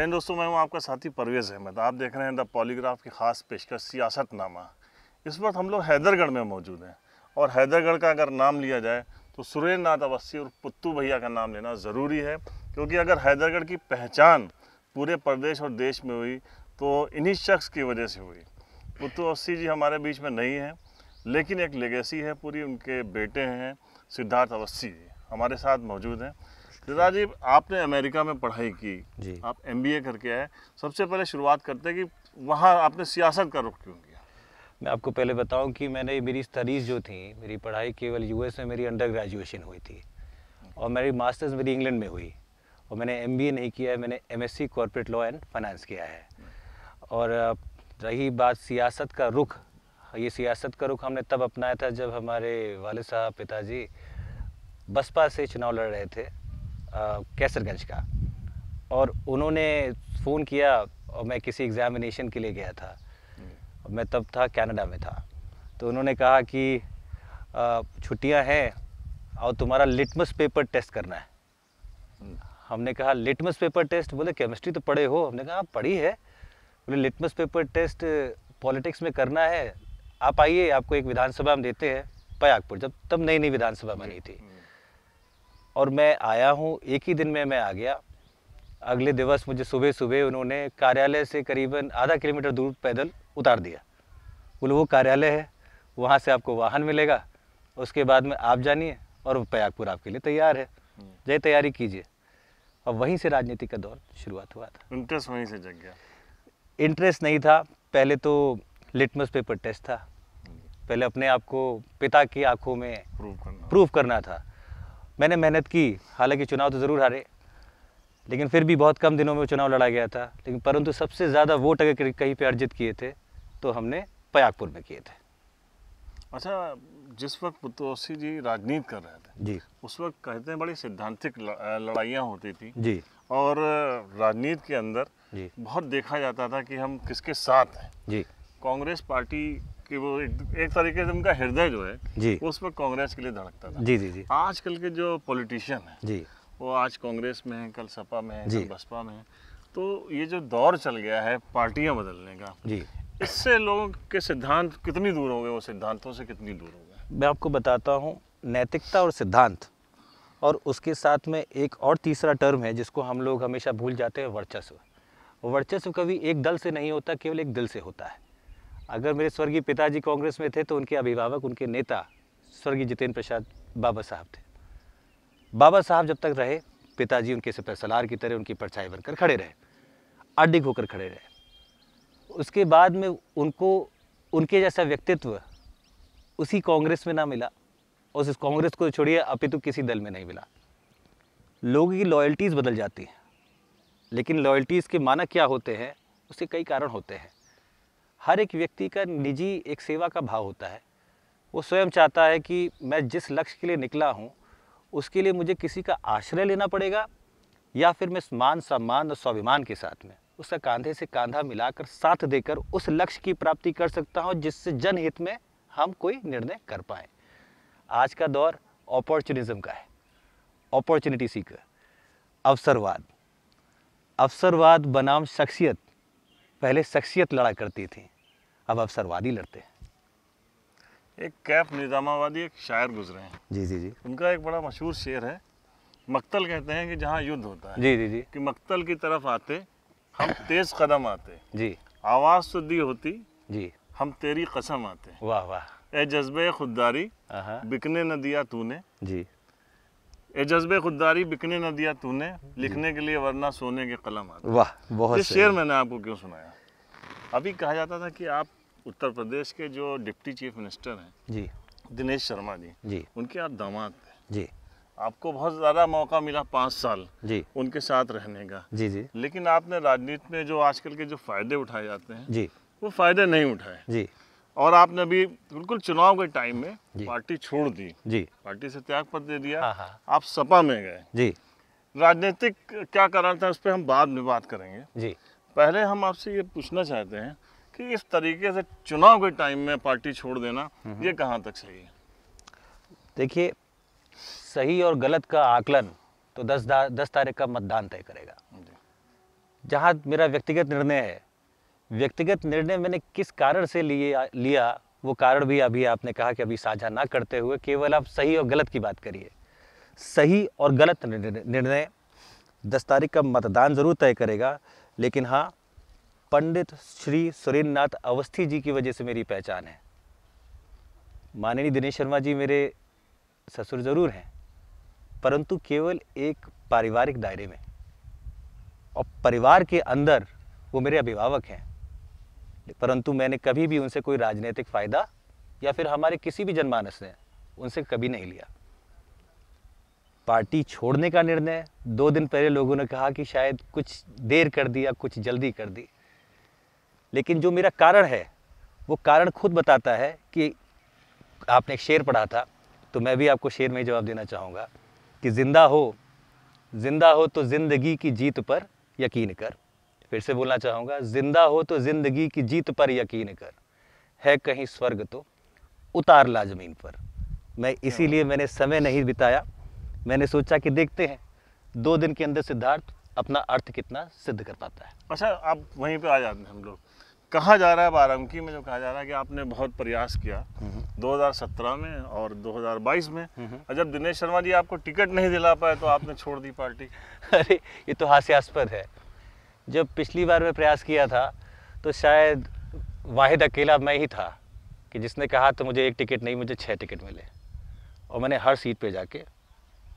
हिंद दोस्तों मैं हूं आपका साथी परवेज़ अहमद आप देख रहे हैं द पॉलीग्राफ की खास पेशकश सियासतनामा इस वक्त हम लोग हैदरगढ़ में मौजूद हैं और हैदरगढ़ का अगर नाम लिया जाए तो सुरेंद्र नाथ अवस्थी और पुत्तू भैया का नाम लेना ज़रूरी है क्योंकि अगर हैदरगढ़ की पहचान पूरे प्रदेश और देश में हुई तो इन्हीं शख्स की वजह से हुई पुत्तू अवस्थी जी हमारे बीच में नहीं हैं लेकिन एक लेगेसी है पूरी उनके बेटे हैं सिद्धार्थ अवस्थी जी हमारे साथ मौजूद हैं दादा जी आपने अमेरिका में पढ़ाई की जी आप एम करके आए सबसे पहले शुरुआत करते हैं कि वहाँ आपने सियासत का रुख क्यों किया मैं आपको पहले बताऊं कि मैंने मेरी स्टडीज़ जो थी मेरी पढ़ाई केवल यूएस में मेरी अंडर ग्रेजुएशन हुई थी और मेरी मास्टर्स मेरी इंग्लैंड में हुई और मैंने एम नहीं किया है मैंने M S corporate law and finance किया है और रही बात सियासत का रुख ये सियासत का रुख हमने तब अपनाया था जब हमारे वाले साहब पिताजी बसपा से चुनाव लड़ रहे थे कैसरगंज का और उन्होंने फ़ोन किया और मैं किसी एग्ज़ामिनेशन के लिए गया था और हम्म। मैं तब था कनाडा में था तो उन्होंने कहा कि छुट्टियां हैं और तुम्हारा लिटमस पेपर टेस्ट करना है हम्म। हमने कहा लिटमस पेपर टेस्ट बोले केमिस्ट्री तो पढ़े हो हमने कहा हाँ, पढ़ी है बोले लिटमस पेपर टेस्ट पॉलिटिक्स में करना है आप आइए आपको एक विधानसभा में देते हैं पयागपुर जब तब नई नई विधानसभा बनी थी हम्म। और मैं आया हूँ एक ही दिन में मैं आ गया अगले दिवस मुझे सुबह सुबह उन्होंने कार्यालय से करीबन आधा किलोमीटर दूर पैदल उतार दिया बोले वो कार्यालय है वहाँ से आपको वाहन मिलेगा उसके बाद में आप जानिए और प्रयागपुर आपके लिए तैयार है हम्म। जय तैयारी कीजिए और वहीं से राजनीति का दौर शुरुआत हुआ था इंटरेस्ट वहीं से जग गया इंटरेस्ट नहीं था पहले तो लिटमस पेपर टेस्ट था हम्म। पहले अपने आप को पिता की आंखों में प्रूफ करना, करना था मैंने मेहनत की हालांकि चुनाव तो ज़रूर हारे लेकिन फिर भी बहुत कम दिनों में चुनाव लड़ा गया था लेकिन परंतु सबसे ज़्यादा वोट अगर कहीं पर अर्जित किए थे तो हमने पयागपुर में किए थे अच्छा जिस वक्त पुतोसी जी राजनीति कर रहे थे जी उस वक्त कहते हैं बड़ी सिद्धांतिक लड़ाइयाँ होती थी जी और राजनीति के अंदर जी बहुत देखा जाता था कि हम किसके साथ हैं जी कांग्रेस पार्टी कि वो एक, एक तरीके से उनका हृदय जो है जी उस पर कांग्रेस के लिए धड़कता था जी जी जी आजकल के जो पॉलिटिशियन है जी वो आज कांग्रेस में है कल सपा में है कल बसपा में है तो ये जो दौर चल गया है पार्टियां बदलने का जी इससे लोगों के सिद्धांत कितनी दूर हो गए वो सिद्धांतों से कितनी दूर हो गए मैं आपको बताता हूँ नैतिकता और सिद्धांत और उसके साथ में एक और तीसरा टर्म है जिसको हम लोग हमेशा भूल जाते हैं वर्चस्व वर्चस्व कभी एक दल से नहीं होता केवल एक दिल से होता है अगर मेरे स्वर्गीय पिताजी कांग्रेस में थे तो उनके अभिभावक उनके नेता स्वर्गीय जितेंद्र प्रसाद बाबा साहब थे बाबा साहब जब तक रहे पिताजी उनके से सलार की तरह उनकी परछाई बनकर खड़े रहे अड्डिक होकर खड़े रहे उसके बाद में उनको उनके जैसा व्यक्तित्व उसी कांग्रेस में ना मिला और उस कांग्रेस को छोड़िए अपितु किसी दल में नहीं मिला लोगों की लॉयल्टीज़ बदल जाती हैं लेकिन लॉयल्टीज़ के माना क्या होते हैं उसके कई कारण होते हैं हर एक व्यक्ति का निजी एक सेवा का भाव होता है वो स्वयं चाहता है कि मैं जिस लक्ष्य के लिए निकला हूँ उसके लिए मुझे किसी का आश्रय लेना पड़ेगा या फिर मैं मान सम्मान और स्वाभिमान के साथ में उसका कांधे से कांधा मिलाकर साथ देकर उस लक्ष्य की प्राप्ति कर सकता हूँ जिससे जनहित में हम कोई निर्णय कर पाए आज का दौर अपॉर्चुनिज्म का है अपॉर्चुनिटी सीकर अवसरवाद अवसरवाद बनाम शख्सियत पहले शख्सियत लड़ा करती थी अब अवसरवादी लड़ते हैं एक कैफ निज़ामाबादी एक शायर गुजरे हैं जी जी जी उनका एक बड़ा मशहूर शेर है मक्तल कहते हैं कि जहाँ युद्ध होता है जी जी जी कि मक्तल की तरफ आते हम तेज कदम आते जी आवाज़ तो दी होती जी हम तेरी कसम आते वाह वाह ए जज्बे खुददारी बिकने न दिया तूने जी ए जज्बे खुददारी बिकने न दिया तूने लिखने के लिए वरना सोने के कलम आते वाह बहुत शेर मैंने आपको क्यों सुनाया अभी कहा जाता था कि आप उत्तर प्रदेश के जो डिप्टी चीफ मिनिस्टर हैं जी दिनेश शर्मा जी जी उनके आप दामाद थे जी आपको बहुत ज़्यादा मौका मिला पाँच साल जी उनके साथ रहने का जी जी लेकिन आपने राजनीति में जो आजकल के जो फायदे उठाए जाते हैं जी वो फायदे नहीं उठाए जी और आपने अभी बिल्कुल चुनाव के टाइम में पार्टी छोड़ दी जी पार्टी से त्याग पत्र दे दिया हाँ, हाँ। आप सपा में गए जी राजनीतिक क्या कारण था उस पर हम बाद में बात करेंगे जी पहले हम आपसे ये पूछना चाहते हैं कि इस तरीके से चुनाव के टाइम में पार्टी छोड़ देना हम्म। ये कहाँ तक सही है देखिए सही और गलत का आकलन तो दस दस तारीख का मतदान तय करेगा जहाँ मेरा व्यक्तिगत निर्णय है व्यक्तिगत निर्णय मैंने किस कारण से लिए लिया वो कारण भी अभी आपने कहा कि अभी साझा ना करते हुए केवल आप सही और गलत की बात करिए सही और गलत निर्णय दस तारीख का मतदान ज़रूर तय करेगा लेकिन हाँ पंडित श्री सुरेंद्र अवस्थी जी की वजह से मेरी पहचान है माननीय दिनेश शर्मा जी मेरे ससुर ज़रूर हैं परंतु केवल एक पारिवारिक दायरे में और परिवार के अंदर वो मेरे अभिभावक हैं परंतु मैंने कभी भी उनसे कोई राजनीतिक फ़ायदा या फिर हमारे किसी भी जनमानस ने उनसे कभी नहीं लिया पार्टी छोड़ने का निर्णय दो दिन पहले लोगों ने कहा कि शायद कुछ देर कर दी या कुछ जल्दी कर दी लेकिन जो मेरा कारण है वो कारण खुद बताता है कि आपने एक शेर पढ़ा था तो मैं भी आपको शेर में जवाब देना चाहूँगा कि ज़िंदा हो ज़िंदा हो तो ज़िंदगी की जीत पर यकीन कर फिर से बोलना चाहूँगा ज़िंदा हो तो ज़िंदगी की जीत पर यकीन कर है कहीं स्वर्ग तो उतार ला ज़मीन पर मैं इसीलिए मैंने समय नहीं बिताया मैंने सोचा कि देखते हैं दो दिन के अंदर सिद्धार्थ अपना अर्थ कितना सिद्ध कर पाता है अच्छा आप वहीं पे आ जाते हैं हम लोग कहाँ जा रहा है बारामकी में जो कहा जा रहा है कि आपने बहुत प्रयास किया 2017 हम्म। में और 2022 में हम्म। और जब दिनेश शर्मा जी आपको टिकट नहीं दिला पाए तो आपने छोड़ दी पार्टी अरे ये तो हास्यास्पद है जब पिछली बार मैं प्रयास किया था तो शायद वाहिद अकेला मैं ही था कि जिसने कहा तो मुझे एक टिकट नहीं मुझे छः टिकट मिले और मैंने हर सीट पर जाके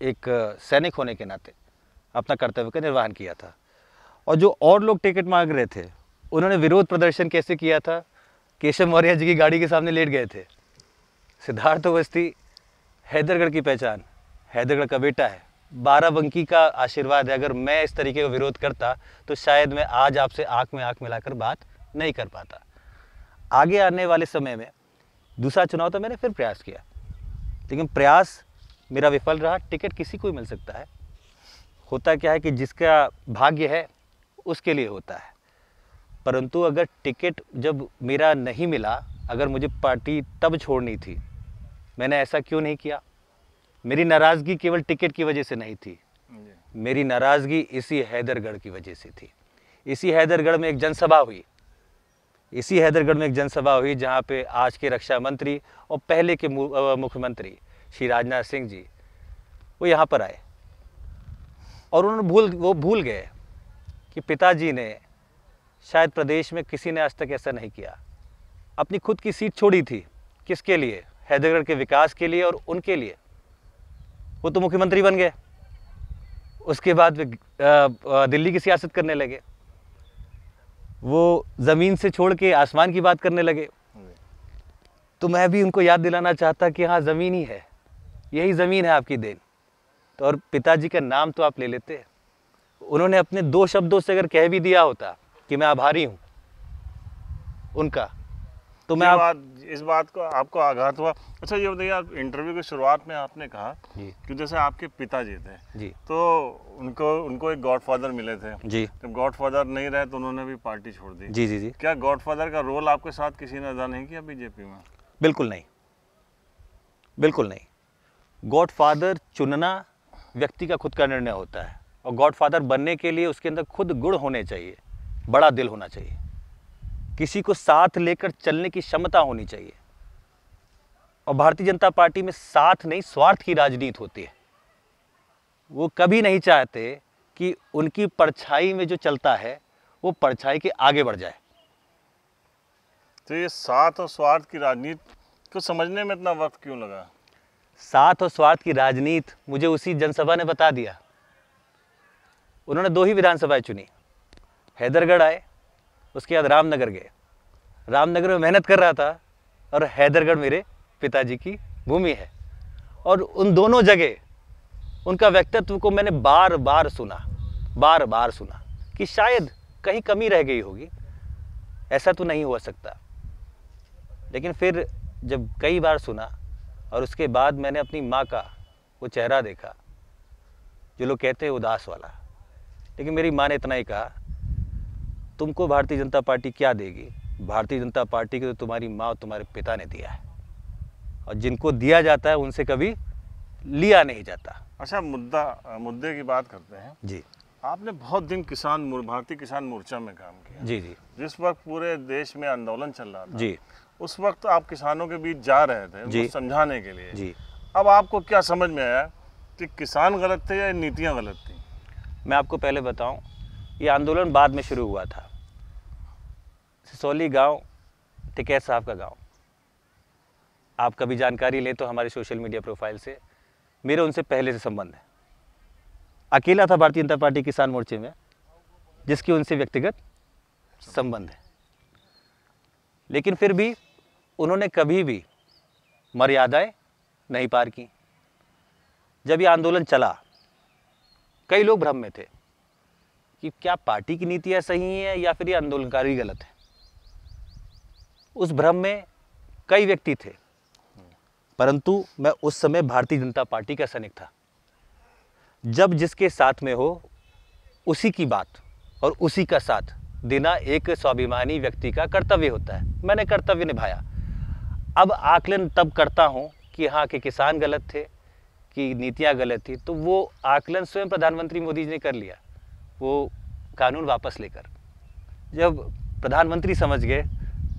एक सैनिक होने के नाते अपना कर्तव्य का निर्वहन किया था और जो और लोग टिकट मांग रहे थे उन्होंने विरोध प्रदर्शन कैसे किया था केशव मौर्य जी की गाड़ी के सामने लेट गए थे सिद्धार्थ अवस्थी हैदरगढ़ की पहचान हैदरगढ़ का बेटा है बाराबंकी का आशीर्वाद है अगर मैं इस तरीके का विरोध करता तो शायद मैं आज आपसे आँख में आँख मिलाकर बात नहीं कर पाता आगे आने वाले समय में दूसरा चुनाव तो मैंने फिर प्रयास किया लेकिन प्रयास मेरा विफल रहा टिकट किसी को भी मिल सकता है होता क्या है कि जिसका भाग्य है उसके लिए होता है परंतु अगर टिकट जब मेरा नहीं मिला अगर मुझे पार्टी तब छोड़नी थी मैंने ऐसा क्यों नहीं किया मेरी नाराज़गी केवल टिकट की वजह से नहीं थी मेरी नाराज़गी इसी हैदरगढ़ की वजह से थी इसी हैदरगढ़ में एक जनसभा हुई इसी हैदरगढ़ में एक जनसभा हुई जहाँ पे आज के रक्षा मंत्री और पहले के मुख्यमंत्री श्री राजनाथ सिंह जी वो यहाँ पर आए और उन्होंने भूल वो भूल गए कि पिताजी ने शायद प्रदेश में किसी ने आज तक ऐसा नहीं किया अपनी खुद की सीट छोड़ी थी किसके लिए हैदरगढ़ के विकास के लिए और उनके लिए वो तो मुख्यमंत्री बन गए उसके बाद वे दिल्ली की सियासत करने लगे वो ज़मीन से छोड़ के आसमान की बात करने लगे तो मैं भी उनको याद दिलाना चाहता कि हाँ ज़मीन ही है यही ज़मीन है आपकी देन तो और पिताजी का नाम तो आप ले लेते हैं उन्होंने अपने दो शब्दों से अगर कह भी दिया होता कि मैं आभारी हूँ उनका तो मैं आप... इस बात को आपको आघात हुआ अच्छा ये बताइए आप इंटरव्यू की शुरुआत में आपने कहा कि जैसे आपके पिताजी थे जी तो उनको उनको एक गॉडफादर मिले थे जी जब गॉडफादर नहीं रहे तो उन्होंने भी पार्टी छोड़ दी जी जी जी क्या गॉडफादर का रोल आपके साथ किसी ने अदा नहीं किया बीजेपी में बिल्कुल नहीं बिल्कुल नहीं गॉडफादर चुनना व्यक्ति का खुद का निर्णय होता है और गॉडफादर बनने के लिए उसके अंदर खुद गुण होने चाहिए बड़ा दिल होना चाहिए किसी को साथ लेकर चलने की क्षमता होनी चाहिए और भारतीय जनता पार्टी में साथ नहीं स्वार्थ की राजनीति होती है वो कभी नहीं चाहते कि उनकी परछाई में जो चलता है वो परछाई के आगे बढ़ जाए तो ये साथ और स्वार्थ की राजनीति को समझने में इतना वक्त क्यों लगा साथ और स्वार्थ की राजनीति मुझे उसी जनसभा ने बता दिया उन्होंने दो ही विधानसभाएं चुनी हैदरगढ़ आए उसके बाद रामनगर गए रामनगर में मेहनत कर रहा था और हैदरगढ़ मेरे पिताजी की भूमि है और उन दोनों जगह उनका व्यक्तित्व को मैंने बार बार सुना बार बार सुना कि शायद कहीं कमी रह गई होगी ऐसा तो नहीं हो सकता लेकिन फिर जब कई बार सुना और उसके बाद मैंने अपनी माँ का वो चेहरा देखा जो लोग कहते हैं उदास वाला लेकिन मेरी माँ ने इतना ही कहा तुमको भारतीय जनता पार्टी क्या देगी भारतीय जनता पार्टी को तो तुम्हारी माँ और तुम्हारे पिता ने दिया है और जिनको दिया जाता है उनसे कभी लिया नहीं जाता अच्छा मुद्दा मुद्दे की बात करते हैं जी आपने बहुत दिन किसान भारतीय किसान मोर्चा में काम किया जी जी जिस वक्त पूरे देश में आंदोलन चल रहा था जी उस वक्त आप किसानों के बीच जा रहे थे जी समझाने के लिए जी अब आपको क्या समझ में आया कि किसान गलत थे या नीतियाँ गलत थी मैं आपको पहले बताऊँ ये आंदोलन बाद में शुरू हुआ था सिसोली गांव टिकैत साहब का गांव आप कभी जानकारी लें तो हमारे सोशल मीडिया प्रोफाइल से मेरे उनसे पहले से संबंध है अकेला था भारतीय जनता पार्टी किसान मोर्चे में जिसकी उनसे व्यक्तिगत संबंध है लेकिन फिर भी उन्होंने कभी भी मर्यादाएं नहीं पार की जब ये आंदोलन चला कई लोग भ्रम में थे कि क्या पार्टी की नीतियाँ सही हैं या फिर ये आंदोलनकारी गलत है उस भ्रम में कई व्यक्ति थे परंतु मैं उस समय भारतीय जनता पार्टी का सैनिक था जब जिसके साथ में हो उसी की बात और उसी का साथ देना एक स्वाभिमानी व्यक्ति का कर्तव्य होता है मैंने कर्तव्य निभाया अब आकलन तब करता हूँ कि हाँ कि किसान गलत थे कि नीतियाँ गलत थी तो वो आकलन स्वयं प्रधानमंत्री मोदी जी ने कर लिया वो कानून वापस लेकर जब प्रधानमंत्री समझ गए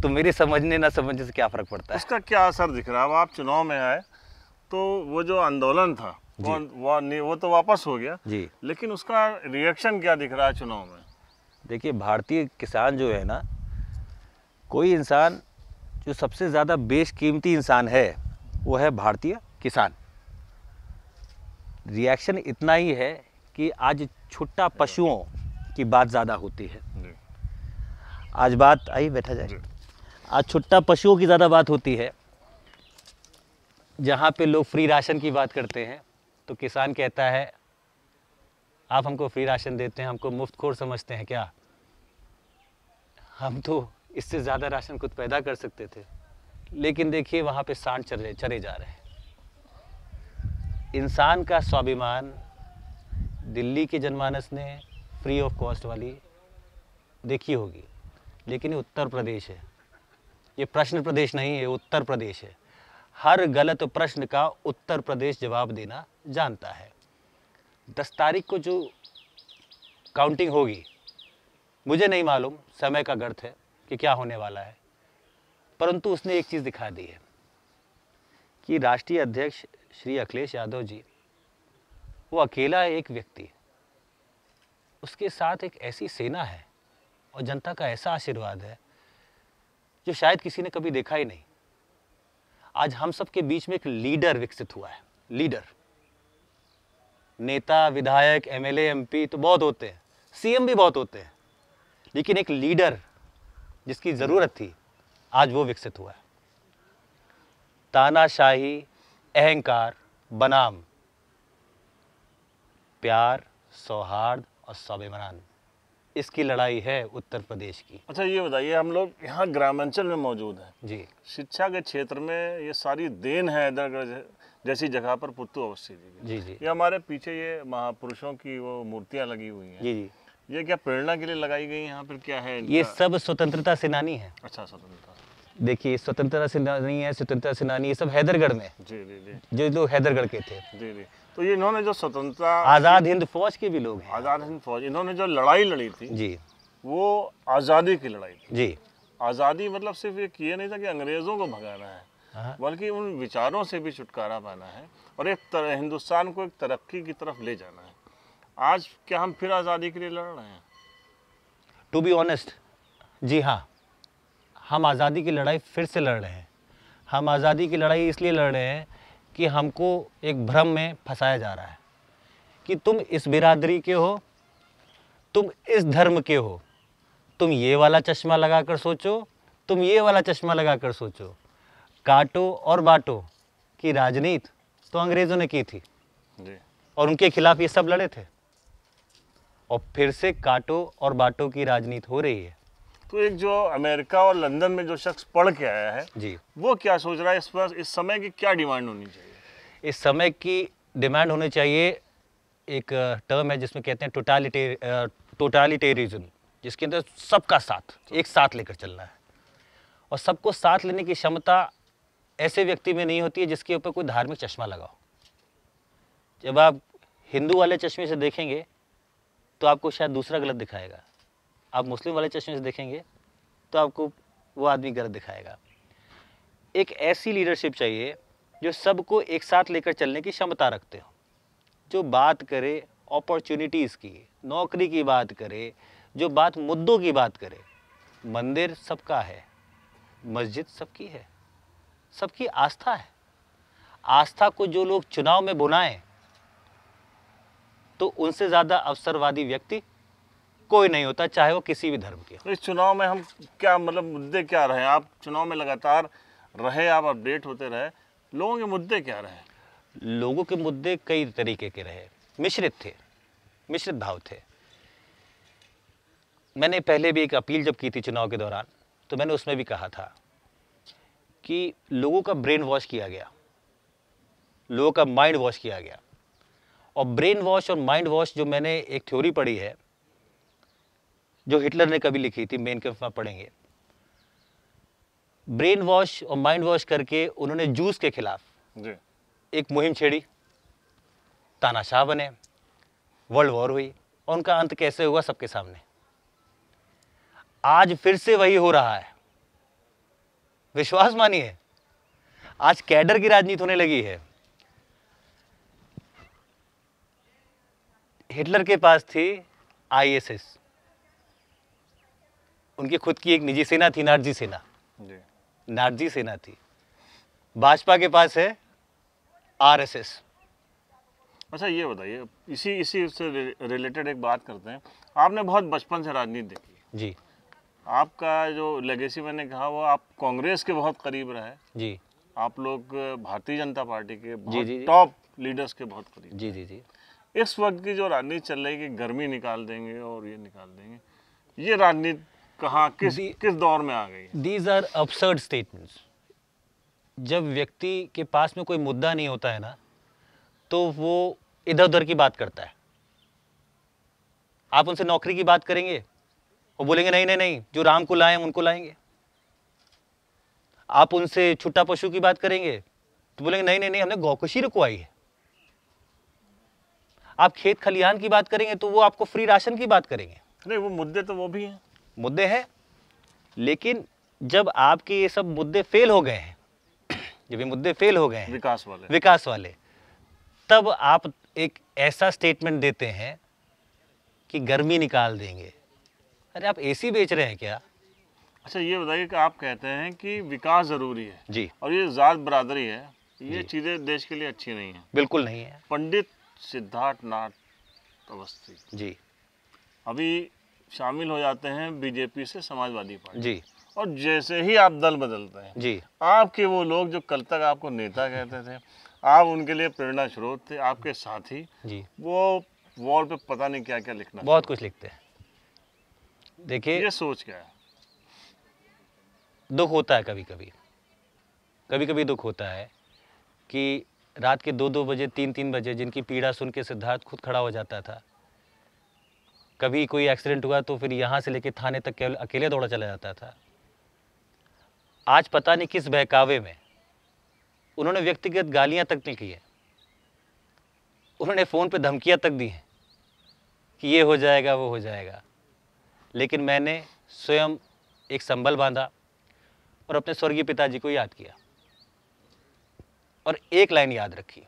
तो मेरे समझने ना समझने से क्या फ़र्क पड़ता है इसका क्या असर दिख रहा है अब आप चुनाव में आए तो वो जो आंदोलन था वो वो, वो तो वापस हो गया जी लेकिन उसका रिएक्शन क्या दिख रहा है चुनाव में देखिए भारतीय किसान जो है ना कोई इंसान जो सबसे ज़्यादा बेशकीमती इंसान है वो है भारतीय किसान रिएक्शन इतना ही है कि आज छुट्टा पशुओं की बात ज़्यादा होती है आज बात आई बैठा जाए आज छुट्टा पशुओं की ज़्यादा बात होती है जहाँ पे लोग फ्री राशन की बात करते हैं तो किसान कहता है आप हमको फ्री राशन देते हैं हमको मुफ्त खोर समझते हैं क्या हम तो इससे ज़्यादा राशन खुद पैदा कर सकते थे लेकिन देखिए वहाँ पे सांड चले चले जा रहे हैं इंसान का स्वाभिमान दिल्ली के जनमानस ने फ्री ऑफ कॉस्ट वाली देखी होगी लेकिन ये उत्तर प्रदेश है ये प्रश्न प्रदेश नहीं है उत्तर प्रदेश है हर गलत प्रश्न का उत्तर प्रदेश जवाब देना जानता है दस तारीख को जो काउंटिंग होगी मुझे नहीं मालूम समय का गर्थ है कि क्या होने वाला है परंतु उसने एक चीज़ दिखा दी है कि राष्ट्रीय अध्यक्ष श्री अखिलेश यादव जी वो अकेला एक व्यक्ति उसके साथ एक ऐसी सेना है और जनता का ऐसा आशीर्वाद है जो शायद किसी ने कभी देखा ही नहीं आज हम सब के बीच में एक लीडर विकसित हुआ है लीडर नेता विधायक एमएलए एमपी तो बहुत होते हैं सीएम भी बहुत होते हैं लेकिन एक लीडर जिसकी ज़रूरत थी आज वो विकसित हुआ है तानाशाही अहंकार बनाम प्यार सौहार्द और स्वाभिमान इसकी लड़ाई है उत्तर प्रदेश की अच्छा ये बताइए हम लोग यहाँ ग्रामांचल में मौजूद हैं जी शिक्षा के क्षेत्र में ये सारी देन है जैसी जगह पर पुतु अवश्य जी जी ये हमारे पीछे ये महापुरुषों की वो मूर्तियाँ लगी हुई हैं जी जी ये क्या प्रेरणा के लिए लगाई गई यहाँ पर क्या है ये सब स्वतंत्रता सेनानी है अच्छा स्वतंत्रता देखिए स्वतंत्रता सेनानी है स्वतंत्रता सेनानी ये सब हैदरगढ़ में जी जी जी जो लोग हैदरगढ़ के थे जी जी तो ये इन्होंने जो स्वतंत्रता आज़ाद हिंद फौज के भी लोग हैं आज़ाद हिंद फौज इन्होंने जो लड़ाई लड़ी थी जी वो आज़ादी की लड़ाई थी जी आज़ादी मतलब सिर्फ ये किया नहीं था कि अंग्रेज़ों को भगाना है हाँ। बल्कि उन विचारों से भी छुटकारा पाना है और एक हिंदुस्तान को एक तरक्की की तरफ ले जाना है आज क्या हम फिर आज़ादी के लिए लड़ रहे हैं टू बी ऑनेस्ट जी हाँ हम आज़ादी की लड़ाई फिर से लड़ रहे हैं हम आज़ादी की लड़ाई इसलिए लड़ रहे हैं कि हमको एक भ्रम में फंसाया जा रहा है कि तुम इस बिरादरी के हो तुम इस धर्म के हो तुम ये वाला चश्मा लगा कर सोचो तुम ये वाला चश्मा लगा कर सोचो काटो और बाटो की राजनीति तो अंग्रेज़ों ने की थी और उनके खिलाफ ये सब लड़े थे और फिर से काटो और बाटो की राजनीति हो रही है तो एक जो अमेरिका और लंदन में जो शख्स पढ़ के आया है जी वो क्या सोच रहा है इस पर इस समय की क्या डिमांड होनी चाहिए इस समय की डिमांड होनी चाहिए एक टर्म है जिसमें कहते हैं टोटालिटे टोटालिटेरिज्म जिसके अंदर सबका साथ एक साथ लेकर चलना है और सबको साथ लेने की क्षमता ऐसे व्यक्ति में नहीं होती है जिसके ऊपर कोई धार्मिक चश्मा लगाओ जब आप हिंदू वाले चश्मे से देखेंगे तो आपको शायद दूसरा गलत दिखाएगा आप मुस्लिम वाले चश्मे से देखेंगे तो आपको वो आदमी गलत दिखाएगा एक ऐसी लीडरशिप चाहिए जो सबको एक साथ लेकर चलने की क्षमता रखते हो जो बात करे अपॉर्चुनिटीज़ की नौकरी की बात करे जो बात मुद्दों की बात करे मंदिर सबका है मस्जिद सबकी है सबकी आस्था है आस्था को जो लोग चुनाव में बुनाएं तो उनसे ज़्यादा अवसरवादी व्यक्ति कोई नहीं होता चाहे वो किसी भी धर्म के इस चुनाव में हम क्या मतलब मुद्दे क्या रहे आप चुनाव में लगातार रहे आप अपडेट होते रहे लोगों के मुद्दे क्या रहे लोगों के मुद्दे कई तरीके के रहे मिश्रित थे मिश्रित भाव थे मैंने पहले भी एक अपील जब की थी चुनाव के दौरान तो मैंने उसमें भी कहा था कि लोगों का ब्रेन वॉश किया गया लोगों का माइंड वॉश किया गया और ब्रेन वॉश और माइंड वॉश जो मैंने एक थ्योरी पढ़ी है जो हिटलर ने कभी लिखी थी मेन कैंप में पढ़ेंगे ब्रेन वॉश और माइंड वॉश करके उन्होंने जूस के खिलाफ एक मुहिम छेड़ी तानाशाह बने वर्ल्ड वॉर हुई और उनका अंत कैसे हुआ सबके सामने आज फिर से वही हो रहा है विश्वास मानिए आज कैडर की राजनीति होने लगी है हिटलर के पास थी आईएसएस उनकी खुद की एक निजी सेना थी नारजी सेना नारजी सेना थी भाजपा के पास है आरएसएस अच्छा ये बताइए इसी इसी से रिलेटेड एक बात करते हैं आपने बहुत बचपन से राजनीति देखी जी आपका जो लेगेसी मैंने कहा वो आप कांग्रेस के बहुत करीब रहे जी आप लोग भारतीय जनता पार्टी के बहुत टॉप लीडर्स के बहुत करीब जी जी जी इस वक्त की जो राजनीति चल रही है कि गर्मी निकाल देंगे और ये निकाल देंगे ये राजनीति कहाँ किस the, किस दौर में आ गई दीज आर अपसर्ड स्टेटमेंट्स जब व्यक्ति के पास में कोई मुद्दा नहीं होता है ना तो वो इधर उधर की बात करता है आप उनसे नौकरी की बात करेंगे और बोलेंगे नहीं नहीं नहीं जो राम को लाए उनको लाएंगे आप उनसे छुट्टा पशु की बात करेंगे तो बोलेंगे नहीं नहीं नहीं हमने गौकशी रुकवाई है आप खेत खलिहान की बात करेंगे तो वो आपको फ्री राशन की बात करेंगे नहीं वो मुद्दे तो वो भी हैं मुद्दे हैं लेकिन जब आपके ये सब मुद्दे फेल हो गए हैं जब ये मुद्दे फेल हो गए हैं विकास वाले विकास वाले तब आप एक ऐसा स्टेटमेंट देते हैं कि गर्मी निकाल देंगे अरे आप एसी बेच रहे हैं क्या अच्छा ये बताइए कि आप कहते हैं कि विकास ज़रूरी है जी और ये ज़ात बरादरी है ये चीज़ें देश के लिए अच्छी नहीं है बिल्कुल नहीं है पंडित सिद्धार्थनाथ अवस्थी जी अभी शामिल हो जाते हैं बीजेपी से समाजवादी पार्टी जी और जैसे ही आप दल बदलते हैं जी आपके वो लोग जो कल तक आपको नेता कहते थे आप उनके लिए प्रेरणा स्रोत थे आपके साथी जी वो वॉल पे पता नहीं क्या क्या लिखना बहुत कुछ लिखते हैं देखिए ये सोच क्या है दुख होता है कभी कभी कभी कभी दुख होता है कि रात के दो दो बजे तीन तीन बजे जिनकी पीड़ा सुन के सिद्धार्थ खुद खड़ा हो जाता था कभी कोई एक्सीडेंट हुआ तो फिर यहाँ से लेके थाने तक केवल अकेले दौड़ा चला जाता था आज पता नहीं किस बहकावे में उन्होंने व्यक्तिगत गालियाँ तक नहीं की है उन्होंने फ़ोन पे धमकियाँ तक दी हैं कि ये हो जाएगा वो हो जाएगा लेकिन मैंने स्वयं एक संबल बांधा और अपने स्वर्गीय पिताजी को याद किया और एक लाइन याद रखिए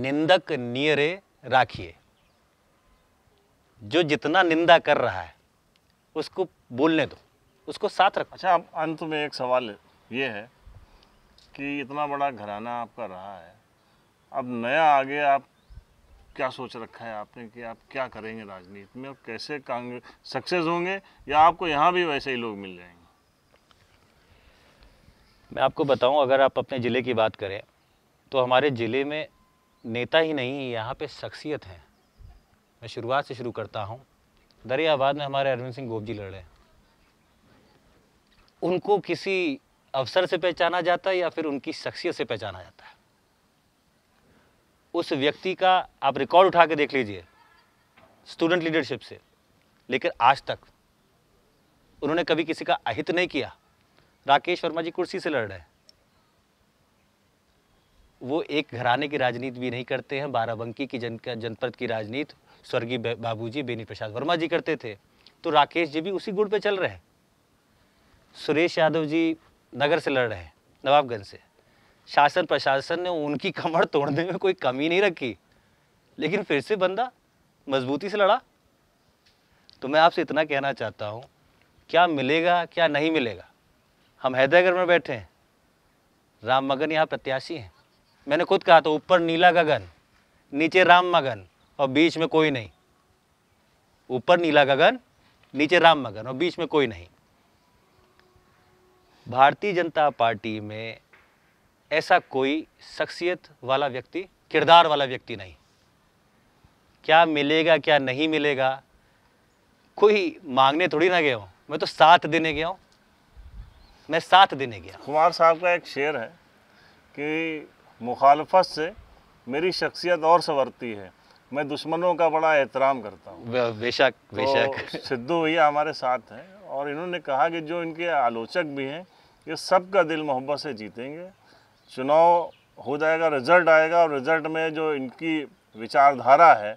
निंदक नियरे राखिए जो जितना निंदा कर रहा है उसको बोलने दो उसको साथ रखो अच्छा अब अंत में एक सवाल ये है कि इतना बड़ा घराना आपका रहा है अब नया आगे आप क्या सोच रखा है आपने कि आप क्या करेंगे राजनीति में और कैसे कांग्रेस सक्सेस होंगे या आपको यहाँ भी वैसे ही लोग मिल जाएंगे मैं आपको बताऊं अगर आप अपने ज़िले की बात करें तो हमारे ज़िले में नेता ही नहीं यहाँ पे शख्सियत हैं मैं शुरुआत से शुरू करता हूँ दरियाबाद में हमारे अरविंद सिंह गोप जी लड़ रहे हैं उनको किसी अवसर से पहचाना जाता है या फिर उनकी शख्सियत से पहचाना जाता है उस व्यक्ति का आप रिकॉर्ड उठा के देख लीजिए स्टूडेंट लीडरशिप से लेकिन आज तक उन्होंने कभी किसी का अहित नहीं किया राकेश वर्मा जी कुर्सी से लड़ रहे हैं वो एक घराने की राजनीति भी नहीं करते हैं बाराबंकी की जन जनपद की राजनीति स्वर्गीय बाबूजी बेनी प्रसाद वर्मा जी करते थे तो राकेश जी भी उसी गुड़ पे चल रहे हैं सुरेश यादव जी नगर से लड़ रहे हैं नवाबगंज से शासन प्रशासन ने उनकी कमर तोड़ने में कोई कमी नहीं रखी लेकिन फिर से बंदा मजबूती से लड़ा तो मैं आपसे इतना कहना चाहता हूँ क्या मिलेगा क्या नहीं मिलेगा हम हैदरगढ़ में बैठे हैं राम मगन यहाँ प्रत्याशी हैं मैंने खुद कहा था ऊपर नीला गगन नीचे राम मगन और बीच में कोई नहीं ऊपर नीला गगन नीचे राम मगन और बीच में कोई नहीं भारतीय जनता पार्टी में ऐसा कोई शख्सियत वाला व्यक्ति किरदार वाला व्यक्ति नहीं क्या मिलेगा क्या नहीं मिलेगा कोई मांगने थोड़ी ना गया हूँ मैं तो साथ देने गया हूँ मैं साथ देने गया कुमार साहब का एक शेर है कि मुखालफत से मेरी शख्सियत और संवरती है मैं दुश्मनों का बड़ा एहतराम करता हूँ बेशक बेशक तो सिद्धू भैया हमारे साथ हैं और इन्होंने कहा कि जो इनके आलोचक भी हैं ये सब का दिल मोहब्बत से जीतेंगे चुनाव हो जाएगा रिजल्ट आएगा और रिजल्ट में जो इनकी विचारधारा है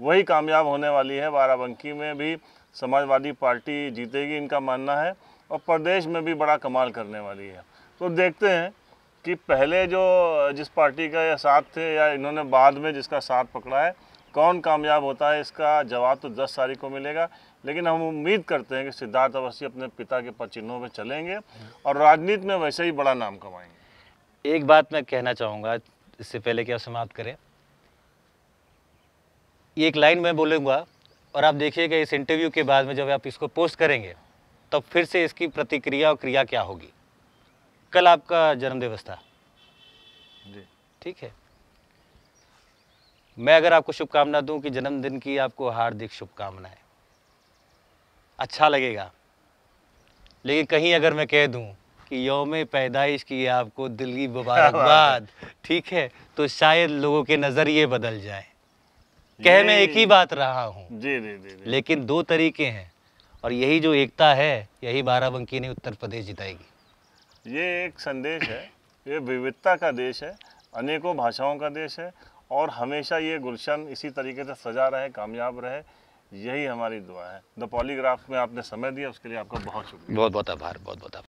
वही कामयाब होने वाली है बाराबंकी में भी समाजवादी पार्टी जीतेगी इनका मानना है और प्रदेश में भी बड़ा कमाल करने वाली है तो देखते हैं कि पहले जो जिस पार्टी का या साथ थे या इन्होंने बाद में जिसका साथ पकड़ा है कौन कामयाब होता है इसका जवाब तो दस तारीख को मिलेगा लेकिन हम उम्मीद करते हैं कि सिद्धार्थ अवस्थी अपने पिता के पचिन्हों में चलेंगे और राजनीति में वैसे ही बड़ा नाम कमाएंगे एक बात मैं कहना चाहूँगा इससे पहले कि आप समाप्त करें एक लाइन मैं बोलूँगा और आप देखिएगा इस इंटरव्यू के बाद में जब आप इसको पोस्ट करेंगे तब तो फिर से इसकी प्रतिक्रिया और क्रिया क्या होगी कल आपका जन्म दिवस था जी ठीक है मैं अगर आपको शुभकामना दूं कि जन्मदिन की आपको हार्दिक शुभकामनाएं अच्छा लगेगा लेकिन कहीं अगर मैं कह दूं कि योम पैदाइश की आपको दिल की मुबारकबाद ठीक है तो शायद लोगों के नज़रिए बदल जाए कह मैं एक ही बात रहा हूँ लेकिन दो तरीके हैं और यही जो एकता है यही बाराबंकी ने उत्तर प्रदेश जिताएगी ये एक संदेश है ये विविधता का देश है अनेकों भाषाओं का देश है और हमेशा ये गुलशन इसी तरीके से सजा रहे कामयाब रहे यही हमारी दुआ है द पॉलीग्राफ में आपने समय दिया उसके लिए आपका बहुत शुक्रिया बहुत बहुत आभार बहुत बहुत आभार